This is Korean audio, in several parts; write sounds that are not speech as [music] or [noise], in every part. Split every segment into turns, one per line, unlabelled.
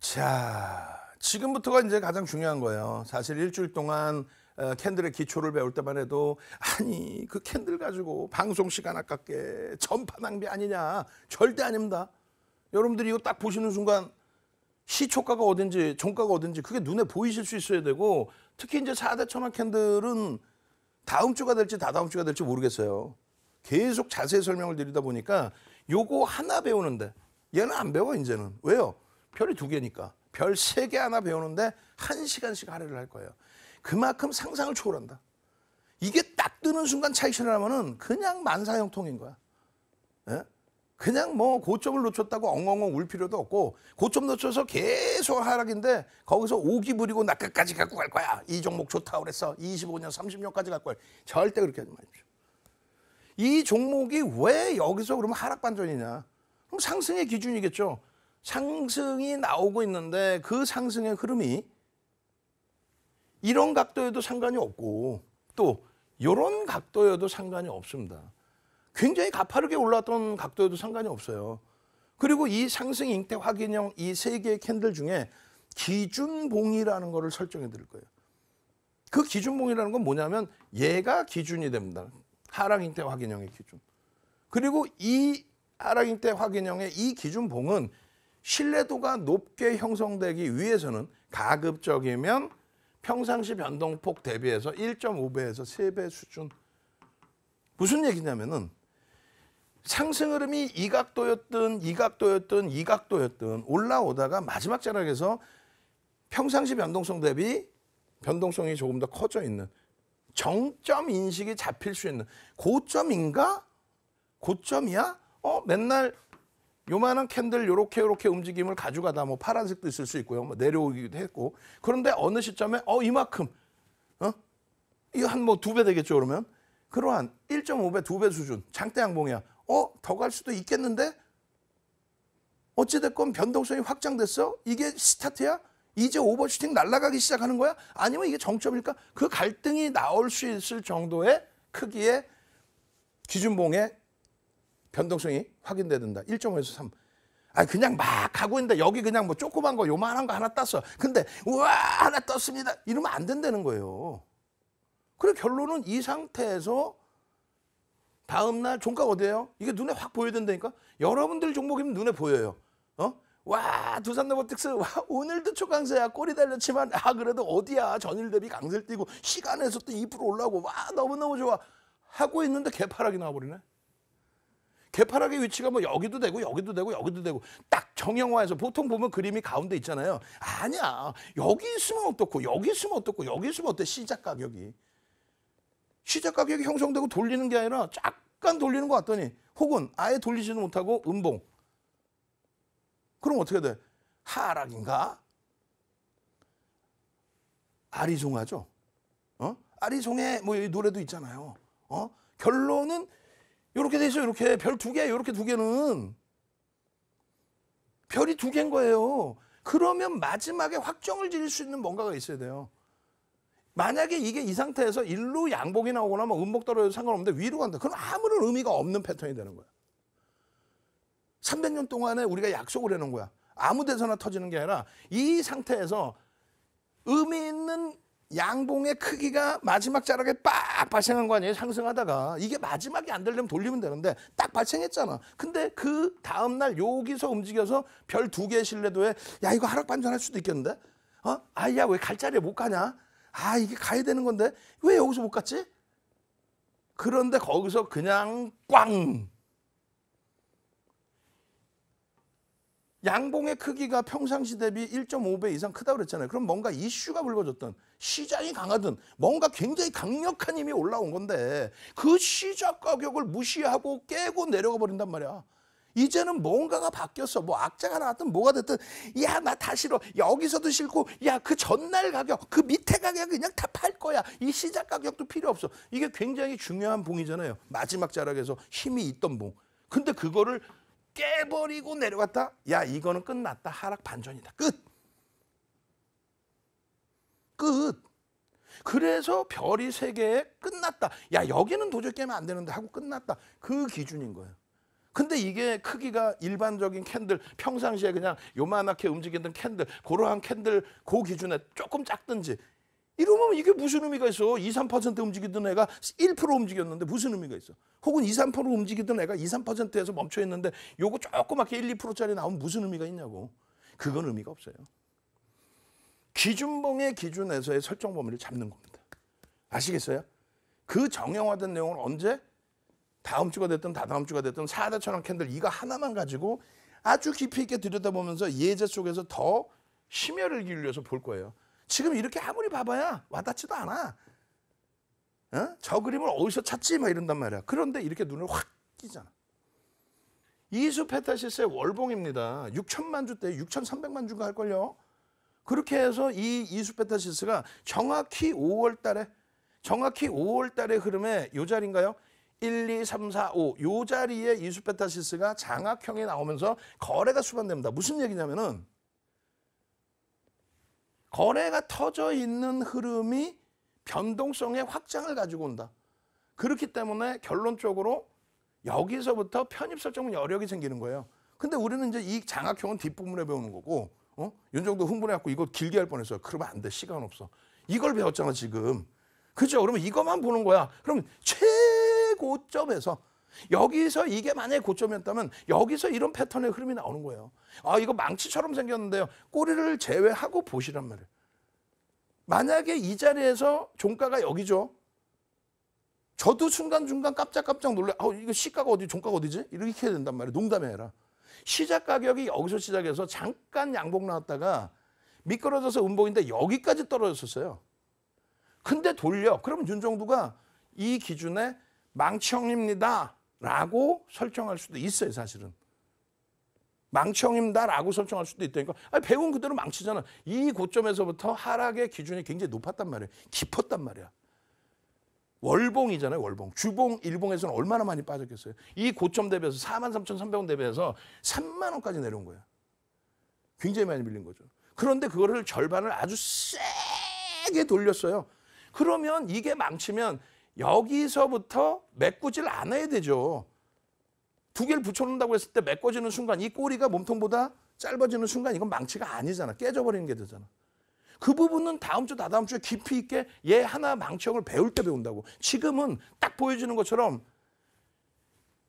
자, 지금부터가 이제 가장 중요한 거예요. 사실 일주일 동안 어, 캔들의 기초를 배울 때만 해도 아니 그 캔들 가지고 방송 시간 아깝게 전파 낭비 아니냐 절대 아닙니다. 여러분들이 이거 딱 보시는 순간 시초가가 어딘지 종가가 어딘지 그게 눈에 보이실 수 있어야 되고 특히 이제 4대 천왕 캔들은 다음 주가 될지 다다음 주가 될지 모르겠어요. 계속 자세히 설명을 드리다 보니까 요거 하나 배우는데 얘는 안 배워 이제는 왜요? 별이 두 개니까 별 세 개 하나 배우는데 한 시간씩 할애를 할 거예요. 그만큼 상상을 초월한다. 이게 딱 뜨는 순간 차익실현 하면은 그냥 만사형통인 거야. 예? 그냥 뭐 고점을 놓쳤다고 엉엉엉 울 필요도 없고 고점 놓쳐서 계속 하락인데 거기서 오기 부리고 낙까지 갖고 갈 거야. 이 종목 좋다 그랬어. 25년, 30년까지 갈 거야. 절대 그렇게 하지 마십시오. 이 종목이 왜 여기서 그러면 하락 반전이냐. 그럼 상승의 기준이겠죠. 상승이 나오고 있는데 그 상승의 흐름이 이런 각도에도 상관이 없고 또 이런 각도여도 상관이 없습니다. 굉장히 가파르게 올랐던 각도여도 상관이 없어요. 그리고 이 상승 잉태 확인형 이 세 개의 캔들 중에 기준봉이라는 것을 설정해 드릴 거예요. 그 기준봉이라는 건 뭐냐면 얘가 기준이 됩니다. 하락잉태 확인형의 기준. 그리고 이 하락잉태 확인형의 이 기준봉은 신뢰도가 높게 형성되기 위해서는 가급적이면 평상시 변동폭 대비해서 1.5배에서 3배 수준. 무슨 얘기냐면은 상승 흐름이 이 각도였든 이 각도였든 이 각도였든 올라오다가 마지막 자락에서 평상시 변동성 대비 변동성이 조금 더 커져 있는 정점 인식이 잡힐 수 있는 고점인가? 고점이야? 어, 맨날 요만한 캔들 요렇게 요렇게 움직임을 가져가다 뭐 파란색도 있을 수 있고요. 뭐 내려오기도 했고. 그런데 어느 시점에 어 이만큼 어? 이거 한 뭐 두 배 되겠죠, 그러면. 그러한 1.5배, 2배 수준 장대 양봉이야. 어, 더 갈 수도 있겠는데? 어찌 됐건 변동성이 확장됐어? 이게 스타트야? 이제 오버슈팅 날아가기 시작하는 거야? 아니면 이게 정점일까? 그 갈등이 나올 수 있을 정도의 크기의 기준봉의 변동성이 확인되든다 1.5에서 3. 아 그냥 막 하고 있는데 여기 그냥 뭐 조그만 거 요만한 거 하나 땄어. 근데 우와 하나 떴습니다. 이러면 안 된다는 거예요. 그래 결론은 이 상태에서 다음 날 종가 어디예요? 이게 눈에 확 보여야 된다니까. 여러분들 종목이면 눈에 보여요. 어? 와 두산 로보틱스 와 오늘도 초강세야 꼬리 달렸지만 아 그래도 어디야 전일 대비 강세를 띄고 시간에서 또2% 올라오고 와 너무너무 좋아 하고 있는데 개파락이 나와버리네. 개파락의 위치가 뭐 여기도 되고 여기도 되고 여기도 되고 딱 정형화해서 보통 보면 그림이 가운데 있잖아요. 아니야. 여기 있으면 어떻고 여기 있으면 어떻고 여기 있으면 어때? 시작 가격이. 시작 가격이 형성되고 돌리는 게 아니라 잠깐 돌리는 것 같더니 혹은 아예 돌리지는 못하고 음봉. 그럼 어떻게 돼? 하락인가? 아리송하죠. 어? 아리송의 뭐 노래도 있잖아요. 어? 결론은 이렇게 돼 있어요. 이렇게 별 두 개. 이렇게 두 개는 별이 두 개인 거예요. 그러면 마지막에 확정을 지을 수 있는 뭔가가 있어야 돼요. 만약에 이게 이 상태에서 일로 양복이 나오거나 뭐 음복 떨어져도 상관없는데 위로 간다. 그럼 아무런 의미가 없는 패턴이 되는 거야. 300년 동안에 우리가 약속을 해놓은 거야. 아무 데서나 터지는 게 아니라 이 상태에서 의미 있는 양봉의 크기가 마지막 자락에 빡 발생한 거 아니에요? 상승하다가. 이게 마지막이 안 되려면 돌리면 되는데 딱 발생했잖아. 근데 그 다음날 여기서 움직여서 별 두 개의 신뢰도에 야, 이거 하락 반전할 수도 있겠는데? 어? 아, 야, 왜 갈 자리에 못 가냐? 아, 이게 가야 되는 건데 왜 여기서 못 갔지? 그런데 거기서 그냥 꽝! 양봉의 크기가 평상시 대비 1.5배 이상 크다고 그랬잖아요. 그럼 뭔가 이슈가 불거졌던 시장이 강하든 뭔가 굉장히 강력한 힘이 올라온 건데 그 시작 가격을 무시하고 깨고 내려가 버린단 말이야. 이제는 뭔가가 바뀌었어. 뭐 악재가 나왔든 뭐가 됐든 야 나다 싫어. 여기서도 싫고 야 그 전날 가격 그 밑에 가격 그냥 다 팔 거야. 이 시작 가격도 필요 없어. 이게 굉장히 중요한 봉이잖아요. 마지막 자락에서 힘이 있던 봉. 근데 그거를 깨버리고 내려갔다. 야 이거는 끝났다. 하락 반전이다. 끝. 끝. 그래서 별이 세 개에 끝났다. 야 여기는 도저히 깨면 안 되는데 하고 끝났다. 그 기준인 거예요. 근데 이게 크기가 일반적인 캔들 평상시에 그냥 요만하게 움직이던 캔들 고러한 캔들 고그 기준에 조금 작든지 이러면 이게 무슨 의미가 있어? 2, 3% 움직이던 애가 1% 움직였는데 무슨 의미가 있어? 혹은 2, 3% 움직이던 애가 2, 3%에서 멈춰 있는데 요거 조그맣게 1, 2%짜리 나오면 무슨 의미가 있냐고. 그건 의미가 없어요. 기준봉의 기준에서의 설정 범위를 잡는 겁니다. 아시겠어요? 그 정형화된 내용을 언제 다음 주가 됐든 다다음 주가 됐든 4대 천왕 캔들 이거 하나만 가지고 아주 깊이 있게 들여다보면서 예제 속에서 더 심혈을 기울여서 볼 거예요. 지금 이렇게 아무리 봐봐야 와닿지도 않아. 어? 저 그림을 어디서 찾지? 막 이런단 말이야. 그런데 이렇게 눈을 확 끼잖아. 이수 페타시스의 월봉입니다. 6천만 주 때 6,300만 주가 할걸요. 그렇게 해서 이 이수 페타시스가 정확히 5월 달에 정확히 5월 달의 흐름에 요 자리인가요? 1, 2, 3, 4, 5. 요 자리에 이수 페타시스가 장악형이 나오면서 거래가 수반됩니다. 무슨 얘기냐면은 거래가 터져 있는 흐름이 변동성의 확장을 가지고 온다. 그렇기 때문에 결론적으로 여기서부터 편입 설정은 여력이 생기는 거예요. 근데 우리는 이제 이 장학형은 뒷부분에 배우는 거고 어? 윤정도 흥분해갖고 이거 길게 할 뻔했어요. 그러면 안 돼. 시간 없어. 이걸 배웠잖아 지금. 그죠? 그러면 이것만 보는 거야. 그럼 최고점에서 여기서 이게 만약에 고점이었다면 여기서 이런 패턴의 흐름이 나오는 거예요. 아, 이거 망치처럼 생겼는데요. 꼬리를 제외하고 보시란 말이에요. 만약에 이 자리에서 종가가 여기죠. 저도 순간순간 깜짝깜짝 놀래. 아, 이거 시가가 어디, 종가가 어디지? 이렇게 해야 된단 말이에요. 농담이 아니라. 시작 가격이 여기서 시작해서 잠깐 양봉 나왔다가 미끄러져서 음봉인데 여기까지 떨어졌었어요. 근데 돌려. 그럼 윤종두가 이 기준에 망치형입니다. 라고 설정할 수도 있어요, 사실은. 망청입니다라고 설정할 수도 있다니까. 아니, 배운 그대로 망치잖아. 이 고점에서부터 하락의 기준이 굉장히 높았단 말이야. 깊었단 말이야. 월봉이잖아요, 월봉. 주봉, 일봉에서는 얼마나 많이 빠졌겠어요. 이 고점 대비해서 43,300원 대비해서 3만 원까지 내려온 거예요. 굉장히 많이 밀린 거죠. 그런데 그거를 절반을 아주 세게 돌렸어요. 그러면 이게 망치면 여기서부터 메꾸질 않아야 되죠. 두 개를 붙여놓는다고 했을 때 메꿔지는 순간 이 꼬리가 몸통보다 짧아지는 순간 이건 망치가 아니잖아. 깨져버리는 게 되잖아. 그 부분은 다음 주, 다다음 주에 깊이 있게 얘 하나 망치형을 배울 때 배운다고. 지금은 딱보여지는 것처럼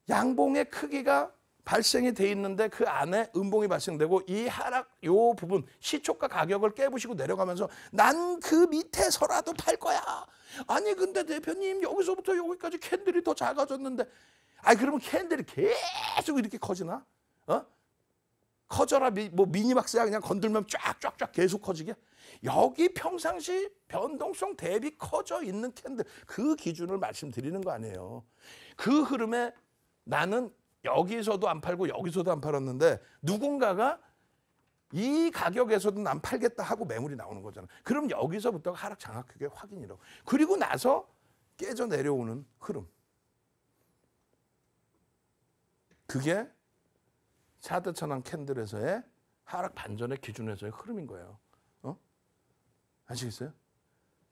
양봉의 크기가 발생이 돼 있는데 그 안에 음봉이 발생되고 이 하락 요 부분 시초가 가격을 깨부시고 내려가면서 난 그 밑에서라도 팔 거야. 아니 근데 대표님 여기서부터 여기까지 캔들이 더 작아졌는데 아니 그러면 캔들이 계속 이렇게 커지나? 어? 커져라 미, 뭐 미니박스야 그냥 건들면 쫙쫙쫙 계속 커지게 여기 평상시 변동성 대비 커져 있는 캔들 그 기준을 말씀드리는 거 아니에요 그 흐름에 나는 여기서도 안 팔고 여기서도 안 팔았는데 누군가가 이 가격에서도 난 팔겠다 하고 매물이 나오는 거잖아. 그럼 여기서부터 하락 장악하게 확인이라고. 그리고 나서 깨져 내려오는 흐름. 그게 차트 천왕 캔들에서의 하락 반전의 기준에서의 흐름인 거예요. 어? 아시겠어요?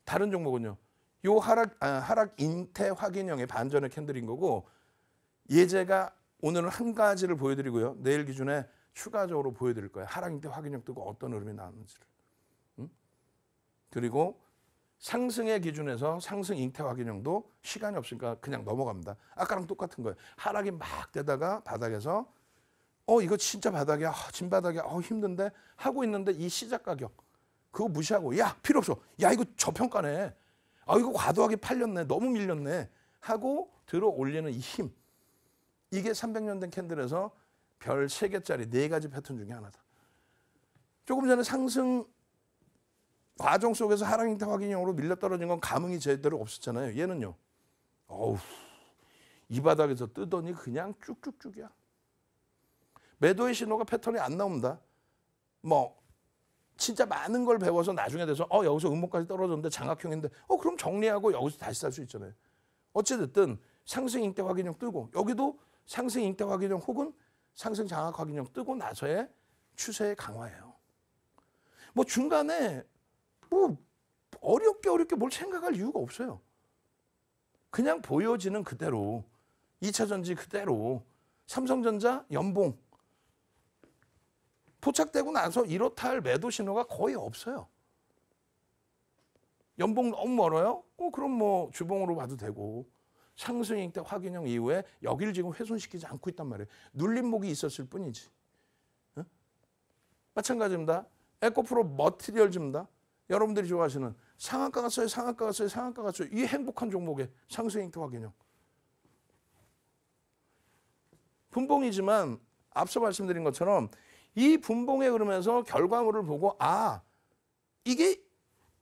다른 종목은요. 요 하락 아, 하락 인태 확인형의 반전의 캔들인 거고 예제가 오늘은 한 가지를 보여드리고요. 내일 기준에 추가적으로 보여드릴 거예요. 하락인 때 확인력 뜨고 어떤 흐름이 나왔는지를. 음? 그리고 상승의 기준에서 상승 잉태 확인형도 시간이 없으니까 그냥 넘어갑니다. 아까랑 똑같은 거예요. 하락이 막 되다가 바닥에서 어 이거 진짜 바닥이야. 어, 진바닥이야. 어 힘든데 하고 있는데 이 시작 가격 그거 무시하고 야 필요 없어. 야 이거 저평가네. 아 이거 과도하게 팔렸네. 너무 밀렸네. 하고 들어 올리는 이 힘. 이게 300년 된 캔들에서 별 3개짜리 4가지 패턴 중에 하나다. 조금 전에 상승 과정 속에서 하락 인태 확인형으로 밀려 떨어진 건 감흥이 제대로 없었잖아요. 얘는요. 어우, 이 바닥에서 뜨더니 그냥 쭉쭉쭉이야. 매도의 신호가 패턴이 안 나옵니다. 뭐 진짜 많은 걸 배워서 나중에 돼서 어 여기서 음봉까지 떨어졌는데 장악형인데 어 그럼 정리하고 여기서 다시 살 수 있잖아요. 어찌됐든 상승 인대 확인형 뜨고 여기도 상승 인대 확인형 혹은 상승 장악 확인형 뜨고 나서의 추세의 강화예요. 뭐 중간에 뭐 어렵게 어렵게 뭘 생각할 이유가 없어요. 그냥 보여지는 그대로 2차 전지 그대로 삼성전자 연봉 포착되고 나서 이렇다 할 매도 신호가 거의 없어요. 연봉 너무 멀어요? 어, 그럼 뭐 주봉으로 봐도 되고 상승행태 확인형 이후에 여기를 지금 훼손시키지 않고 있단 말이에요. 눌림목이 있었을 뿐이지. 어? 마찬가지입니다. 에코프로 머티리얼즈니다 여러분들이 좋아하시는 상한가가 써요, 상한가가 써요, 상한가가 써요. 이 행복한 종목의 상승행태 확인형. 분봉이지만 앞서 말씀드린 것처럼 이 분봉에 그러면서 결과물을 보고 아 이게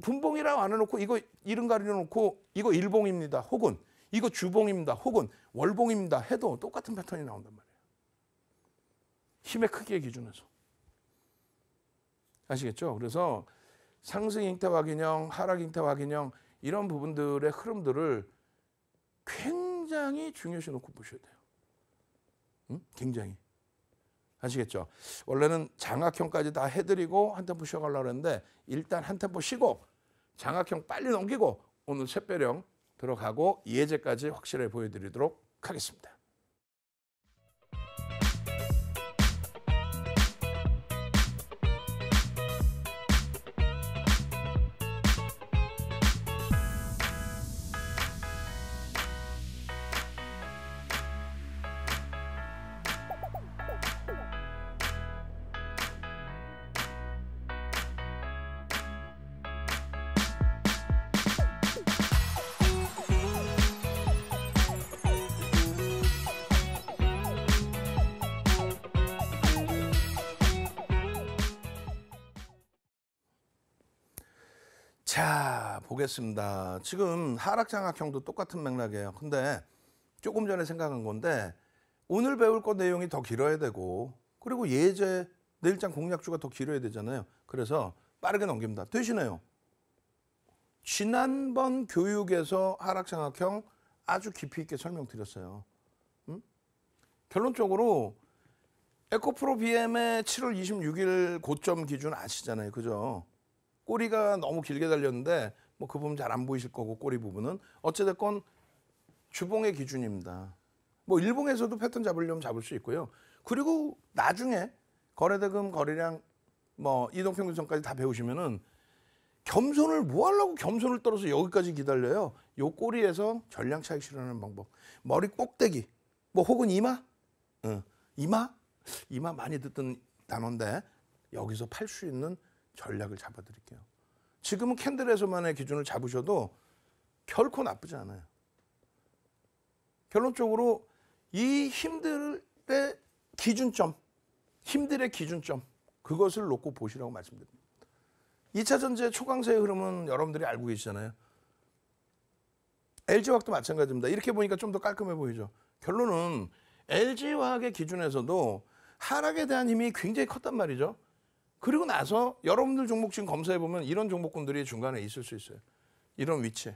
분봉이라고 안 해놓고 이거 이름 가려놓고 이거 일봉입니다. 혹은 이거 주봉입니다. 혹은 월봉입니다. 해도 똑같은 패턴이 나온단 말이에요. 힘의 크기의 기준에서. 아시겠죠? 그래서 상승 잉태화 인형 하락 잉태화 인형 이런 부분들의 흐름들을 굉장히 중요시 놓고 보셔야 돼요. 응? 굉장히. 아시겠죠? 원래는 장악형까지 다 해드리고 한 템포 쉬어가려고 했는데 일단 한 템포 쉬고 장악형 빨리 넘기고 오늘 새배령 들어가고 예제까지 확실히 보여드리도록 하겠습니다. 자, 보겠습니다. 지금 하락장악형도 똑같은 맥락이에요. 근데 조금 전에 생각한 건데 오늘 배울 거 내용이 더 길어야 되고 그리고 예제 내일장 공략주가 더 길어야 되잖아요. 그래서 빠르게 넘깁니다. 되시네요. 지난번 교육에서 하락장악형 아주 깊이 있게 설명드렸어요. 음? 결론적으로 에코프로 BM의 7월 26일 고점 기준 아시잖아요. 그죠? 꼬리가 너무 길게 달렸는데 뭐그 부분 잘 안 보이실 거고 꼬리 부분은 어찌됐건 주봉의 기준입니다. 뭐 일봉에서도 패턴 잡으려면 잡을 수 있고요. 그리고 나중에 거래대금 거래량 뭐 이동평균선까지 다 배우시면은 겸손을 뭐 하려고 겸손을 떨어서 여기까지 기다려요. 요 꼬리에서 전량 차익 실현하는 방법. 머리 꼭대기. 뭐 혹은 이마? 응. 이마? 이마 많이 듣던 단어인데 여기서 팔 수 있는 전략을 잡아드릴게요. 지금은 캔들에서만의 기준을 잡으셔도 결코 나쁘지 않아요. 결론적으로 이 힘들의 기준점, 힘들의 기준점 그것을 놓고 보시라고 말씀드립니다. 2차 전제 초강세의 흐름은 여러분들이 알고 계시잖아요. LG화학도 마찬가지입니다. 이렇게 보니까 좀 더 깔끔해 보이죠. 결론은 LG화학의 기준에서도 하락에 대한 힘이 굉장히 컸단 말이죠. 그리고 나서 여러분들 종목 지금 검사해 보면 이런 종목군들이 중간에 있을 수 있어요. 이런 위치.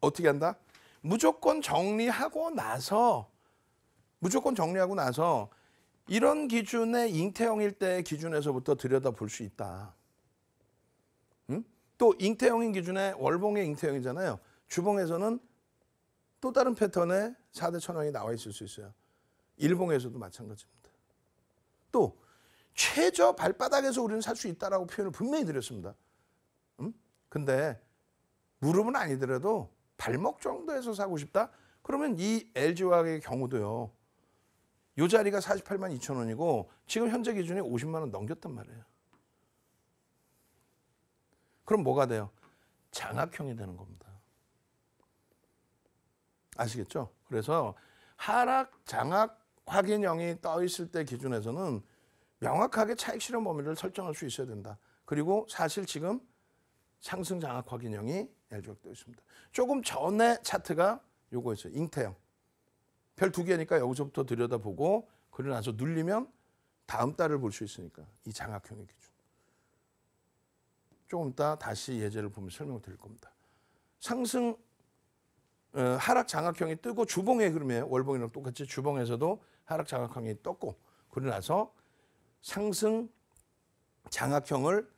어떻게 한다? 무조건 정리하고 나서 무조건 정리하고 나서 이런 기준의 잉태형일 때 기준에서부터 들여다 볼 수 있다. 음? 또 잉태형인 기준에 월봉의 잉태형이잖아요. 주봉에서는 또 다른 패턴의 4대 천왕이 나와 있을 수 있어요. 일봉에서도 마찬가지입니다. 또 최저 발바닥에서 우리는 살 수 있다라고 표현을 분명히 드렸습니다. 음? 근데 무릎은 아니더라도 발목 정도에서 사고 싶다? 그러면 이 LG화학의 경우도요. 요 자리가 48만 2천 원이고 지금 현재 기준에 50만 원 넘겼단 말이에요. 그럼 뭐가 돼요? 장악형이 되는 겁니다. 아시겠죠? 그래서 하락 장악 확인형이 떠 있을 때 기준에서는 명확하게 차익 실현 범위를 설정할 수 있어야 된다. 그리고 사실 지금 상승 장악 확인형이 열조각되어 있습니다. 조금 전에 차트가 요거였어요. 잉태형. 별 두 개니까 여기서부터 들여다보고 그리고 나서 눌리면 다음 달을 볼 수 있으니까 이 장악형의 기준. 조금 이따 다시 예제를 보면 설명을 드릴 겁니다. 상승 어, 하락 장악형이 뜨고 주봉의 흐름이에 월봉이랑 똑같이 주봉에서도 하락 장악형이 떴고 그리고 나서 상승 장악형을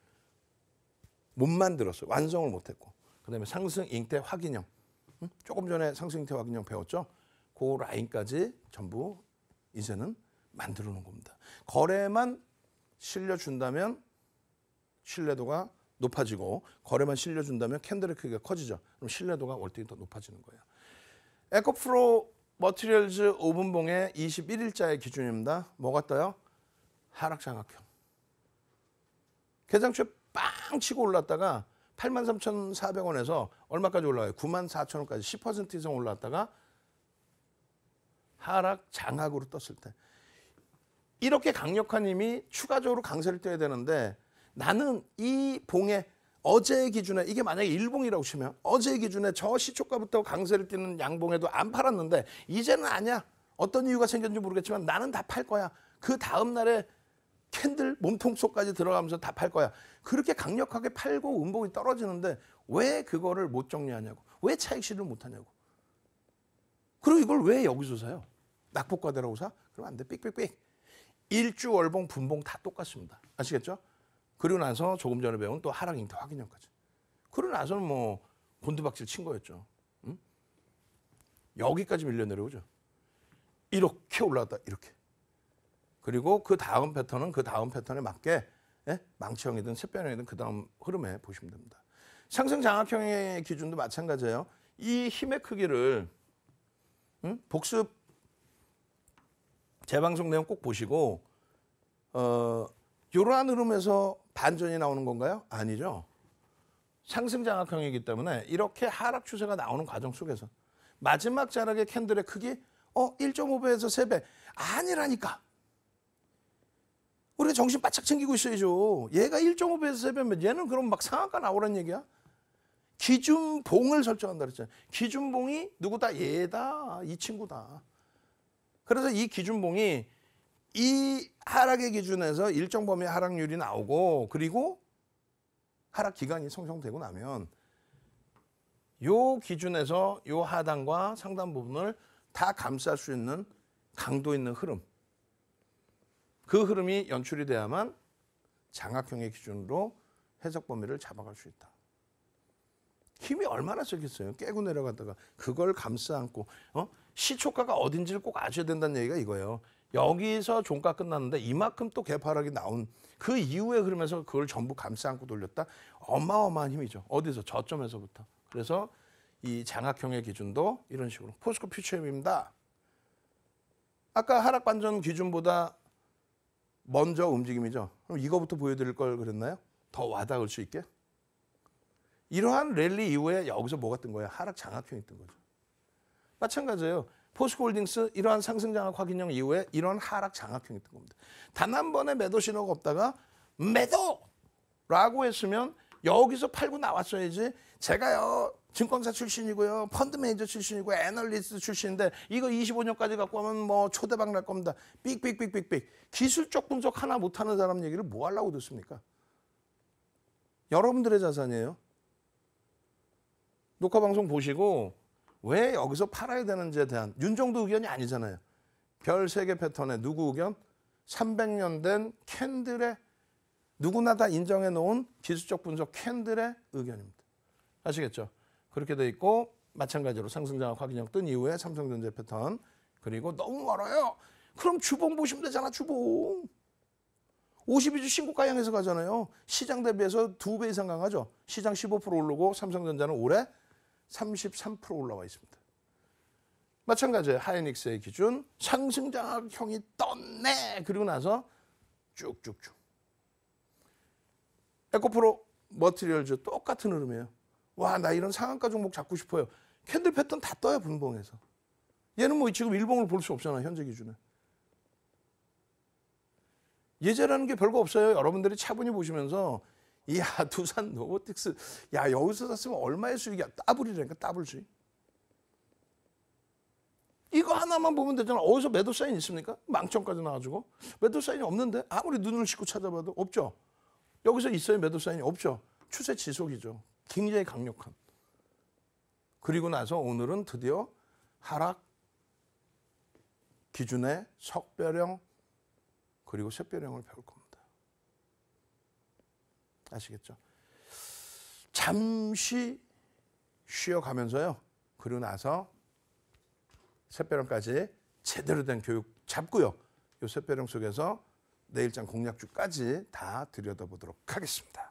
못 만들었어요. 완성을 못했고. 그 다음에 상승 잉태 확인형. 조금 전에 상승 잉태 확인형 배웠죠? 그 라인까지 전부 이제는 만들어 놓은 겁니다. 거래만 실려준다면 신뢰도가 높아지고 거래만 실려준다면 캔들의 크기가 커지죠. 그럼 신뢰도가 월등히 더 높아지는 거예요. 에코프로 머티리얼즈 5분봉의 21일자의 기준입니다. 뭐가 떠요? 하락장학형. 개장초에 빵 치고 올랐다가 83,400원에서 얼마까지 올라가요? 94,000원까지 10% 이상 올랐다가 하락 장악으로 떴을 때 이렇게 강력한 힘이 추가적으로 강세를 떼야 되는데 나는 이 봉에 어제의 기준에 이게 만약에 일봉이라고 치면 어제의 기준에 저 시초가부터 강세를 띠는 양봉에도 안 팔았는데 이제는 아니야. 어떤 이유가 생겼는지 모르겠지만 나는 다 팔 거야. 그 다음 날에 캔들 몸통 속까지 들어가면서 다 팔 거야. 그렇게 강력하게 팔고 음봉이 떨어지는데 왜 그거를 못 정리하냐고. 왜 차익 실을 못 하냐고. 그리고 이걸 왜 여기서 사요? 낙폭과대라고 사? 그럼 안 돼. 삑삑삑. 일주 월봉 분봉 다 똑같습니다. 아시겠죠? 그리고 나서 조금 전에 배운 또 하락 인터 확인형까지. 그러고 나서는 뭐 곤두박질 친 거였죠. 응? 여기까지 밀려 내려오죠. 이렇게 올라왔다 이렇게. 그리고 그 다음 패턴은 그 다음 패턴에 맞게 예? 망치형이든 쇳변형이든 그 다음 흐름에 보시면 됩니다. 상승 장악형의 기준도 마찬가지예요. 이 힘의 크기를 음? 복습 재방송 내용 꼭 보시고 어, 이러한 흐름에서 반전이 나오는 건가요? 아니죠. 상승 장악형이기 때문에 이렇게 하락 추세가 나오는 과정 속에서 마지막 자락의 캔들의 크기 어 1.5배에서 3배 아니라니까 우리는 정신 바짝 챙기고 있어야죠. 얘가 1.5배에서 3배면 뭐 얘는 그럼 막 상한가 나오란 얘기야? 기준봉을 설정한다 그랬잖아요. 기준봉이 누구다? 얘다. 이 친구다. 그래서 이 기준봉이 이 하락의 기준에서 일정 범위 하락률이 나오고 그리고 하락 기간이 성성되고 나면 요 기준에서 요 하단과 상단 부분을 다 감쌀 수 있는 강도 있는 흐름 그 흐름이 연출이 돼야만 장학형의 기준으로 해석 범위를 잡아갈 수 있다. 힘이 얼마나 세겠어요. 깨고 내려갔다가 그걸 감싸 안고 어? 시초가가 어딘지를 꼭 아셔야 된다는 얘기가 이거예요. 여기서 종가 끝났는데 이만큼 또 개파락이 나온 그 이후에 흐르면서 그걸 전부 감싸 안고 돌렸다. 어마어마한 힘이죠. 어디서 저점에서부터. 그래서 이 장학형의 기준도 이런 식으로 포스코 퓨처엠입니다. 아까 하락 반전 기준보다 먼저 움직임이죠. 그럼 이거부터 보여드릴 걸 그랬나요? 더 와닿을 수 있게. 이러한 랠리 이후에 여기서 뭐가 뜬 거예요? 하락 장악형이 뜬 거죠. 마찬가지예요. 포스코홀딩스 이러한 상승 장악 확인형 이후에 이런 하락 장악형이 뜬 겁니다. 단 한 번의 매도 신호가 없다가 매도라고 했으면 여기서 팔고 나왔어야지 제가요 증권사 출신이고요. 펀드 매니저 출신이고 애널리스트 출신인데 이거 25년까지 갖고 오면 뭐 초대박 날 겁니다. 삑삑삑삑삑. 기술적 분석 하나 못하는 사람 얘기를 뭐 하려고 듣습니까? 여러분들의 자산이에요. 녹화 방송 보시고 왜 여기서 팔아야 되는지에 대한 윤정도 의견이 아니잖아요. 별세개 패턴의 누구 의견? 300년 된 캔들의 누구나 다 인정해 놓은 기술적 분석 캔들의 의견입니다. 아시겠죠? 그렇게 돼 있고 마찬가지로 상승장악 확인형 뜬 이후에 삼성전자 패턴 그리고 너무 멀어요. 그럼 주봉 보시면 되잖아 주봉. 52주 신고가 향해서 가잖아요. 시장 대비해서 두 배 이상 강하죠. 시장 15% 오르고 삼성전자는 올해 33% 올라와 있습니다. 마찬가지예요. 하이닉스의 기준 상승장악형이 떴네. 그리고 나서 쭉쭉쭉. 에코프로 머티리얼즈 똑같은 흐름이에요. 와, 나 이런 상한가 종목 잡고 싶어요. 캔들 패턴 다 떠요, 분봉에서. 얘는 뭐 지금 일봉을 볼 수 없잖아, 현재 기준에. 예제라는 게 별거 없어요. 여러분들이 차분히 보시면서 이야, [laughs] 두산 노보틱스. 야, 여기서 샀으면 얼마의 수익이야? 따블이라니까, 따블 수익. 이거 하나만 보면 되잖아. 어디서 매도 사인 있습니까? 망청까지 나와가고 매도 사인이 없는데 아무리 눈을 씻고 찾아봐도 없죠. 여기서 있어요 매도 사인이 없죠. 추세 지속이죠. 굉장히 강력한. 그리고 나서 오늘은 드디어 하락 기준의 석별형 그리고 쇠별형을 배울 겁니다. 아시겠죠? 잠시 쉬어가면서요. 그리고 나서 쇠별형까지 제대로 된 교육 잡고요. 요 쇠별형 속에서 내일장 공략주까지 다 들여다보도록 하겠습니다.